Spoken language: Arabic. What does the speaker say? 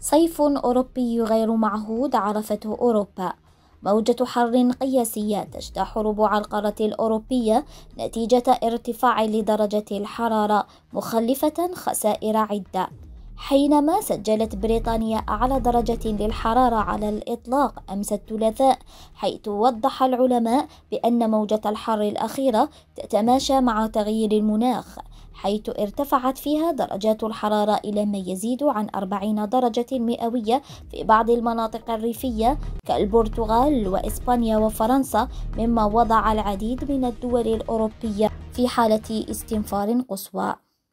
صيف أوروبي غير معهود عرفته أوروبا موجة حر قياسية تجتاح ربوع القارة الأوروبية نتيجة ارتفاع لدرجة الحرارة مخلفة خسائر عدة حينما سجلت بريطانيا أعلى درجة للحرارة على الإطلاق أمس الثلاثاء حيث وضح العلماء بأن موجة الحر الأخيرة تتماشى مع تغيير المناخ حيث ارتفعت فيها درجات الحرارة إلى ما يزيد عن 40 درجة مئوية في بعض المناطق الريفية كالبرتغال وإسبانيا وفرنسا مما وضع العديد من الدول الأوروبية في حالة استنفار قصوى